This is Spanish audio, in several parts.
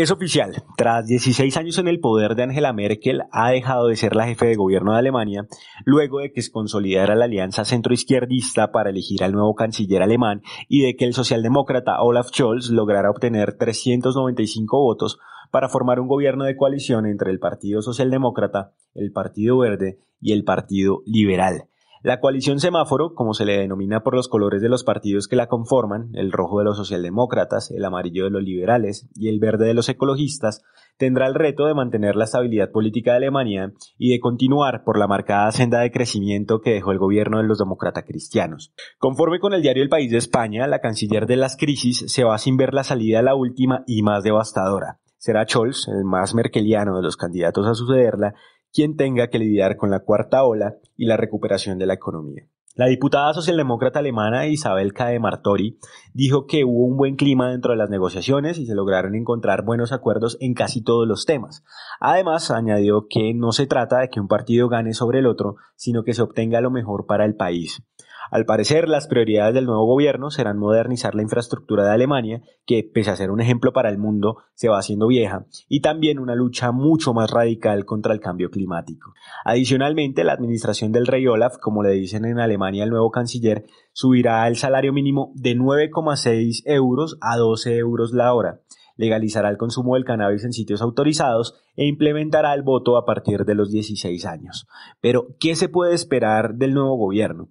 Es oficial, tras 16 años en el poder de Angela Merkel, ha dejado de ser la jefe de gobierno de Alemania, luego de que se consolidara la alianza centroizquierdista para elegir al nuevo canciller alemán y de que el socialdemócrata Olaf Scholz lograra obtener 395 votos para formar un gobierno de coalición entre el Partido Socialdemócrata, el Partido Verde y el Partido Liberal. La coalición semáforo, como se le denomina por los colores de los partidos que la conforman, el rojo de los socialdemócratas, el amarillo de los liberales y el verde de los ecologistas, tendrá el reto de mantener la estabilidad política de Alemania y de continuar por la marcada senda de crecimiento que dejó el gobierno de los demócratas cristianos. Conforme con el diario El País de España, la canciller de las crisis se va sin ver la salida a la última y más devastadora será Scholz, el más merkeliano de los candidatos a sucederla, quien tenga que lidiar con la cuarta ola y la recuperación de la economía. La diputada socialdemócrata alemana Isabel K. Martori dijo que hubo un buen clima dentro de las negociaciones y se lograron encontrar buenos acuerdos en casi todos los temas. Además, añadió que no se trata de que un partido gane sobre el otro, sino que se obtenga lo mejor para el país. Al parecer, las prioridades del nuevo gobierno serán modernizar la infraestructura de Alemania, que pese a ser un ejemplo para el mundo, se va haciendo vieja, y también una lucha mucho más radical contra el cambio climático. Adicionalmente, la administración del rey Olaf, como le dicen en Alemania el nuevo canciller, subirá el salario mínimo de 9,6 euros a 12 euros la hora legalizará el consumo del cannabis en sitios autorizados e implementará el voto a partir de los 16 años. Pero, ¿qué se puede esperar del nuevo gobierno?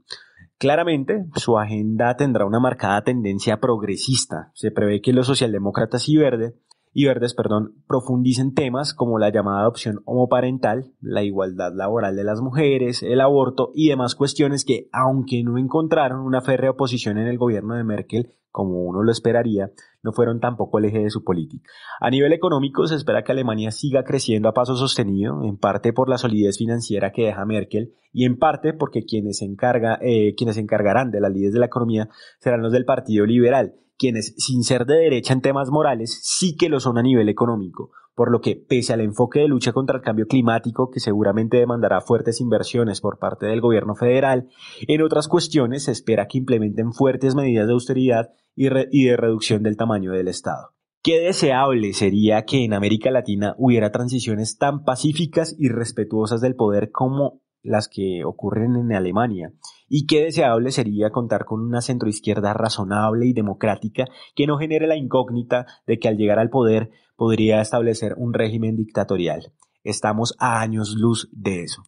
Claramente, su agenda tendrá una marcada tendencia progresista. Se prevé que los socialdemócratas y, y verdes perdón, profundicen temas como la llamada adopción homoparental, la igualdad laboral de las mujeres, el aborto y demás cuestiones que, aunque no encontraron una férrea oposición en el gobierno de Merkel, como uno lo esperaría, no fueron tampoco el eje de su política. A nivel económico, se espera que Alemania siga creciendo a paso sostenido, en parte por la solidez financiera que deja Merkel y en parte porque quienes, encarga, eh, quienes se encargarán de las líderes de la economía serán los del Partido Liberal, quienes, sin ser de derecha en temas morales, sí que lo son a nivel económico, por lo que, pese al enfoque de lucha contra el cambio climático, que seguramente demandará fuertes inversiones por parte del gobierno federal, en otras cuestiones se espera que implementen fuertes medidas de austeridad y, de reducción del tamaño del Estado. Qué deseable sería que en América Latina hubiera transiciones tan pacíficas y respetuosas del poder como las que ocurren en Alemania. Y qué deseable sería contar con una centroizquierda razonable y democrática que no genere la incógnita de que al llegar al poder podría establecer un régimen dictatorial. Estamos a años luz de eso.